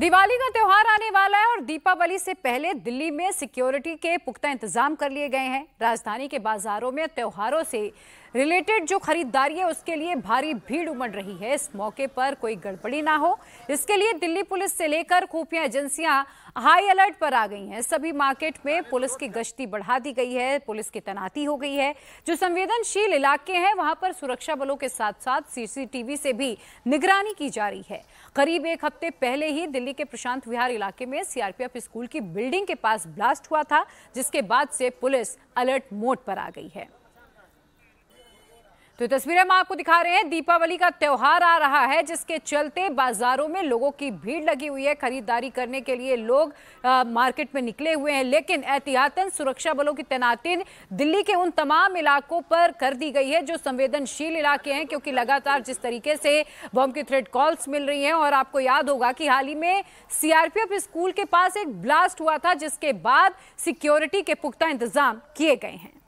दिवाली का त्यौहार आने वाला है और दीपावली से पहले दिल्ली में सिक्योरिटी के पुख्ता इंतजाम कर लिए गए हैं राजधानी के बाजारों में त्योहारों से रिलेटेड जो खरीदारी है उसके लिए भारी भीड़ उमड़ रही है इस मौके पर कोई गड़बड़ी ना हो इसके लिए दिल्ली पुलिस से लेकर खुफिया एजेंसियां हाई अलर्ट पर आ गई हैं सभी मार्केट में पुलिस की गश्ती बढ़ा दी गई है पुलिस की तैनाती हो गई है जो संवेदनशील इलाके हैं वहां पर सुरक्षा बलों के साथ साथ सीसीटीवी से भी निगरानी की जा रही है करीब एक हफ्ते पहले ही दिल्ली के प्रशांत विहार इलाके में सीआरपीएफ स्कूल की बिल्डिंग के पास ब्लास्ट हुआ था जिसके बाद से पुलिस अलर्ट मोड पर आ गई है तो तस्वीरें हम आपको दिखा रहे हैं दीपावली का त्यौहार आ रहा है जिसके चलते बाजारों में लोगों की भीड़ लगी हुई है खरीदारी करने के लिए लोग आ, मार्केट में निकले हुए हैं लेकिन एहतियातन सुरक्षा बलों की तैनाती दिल्ली के उन तमाम इलाकों पर कर दी गई है जो संवेदनशील इलाके हैं क्योंकि लगातार जिस तरीके से बॉम्ब की थ्रेड कॉल्स मिल रही हैं और आपको याद होगा कि हाल ही में सीआरपीएफ स्कूल के पास एक ब्लास्ट हुआ था जिसके बाद सिक्योरिटी के पुख्ता इंतजाम किए गए हैं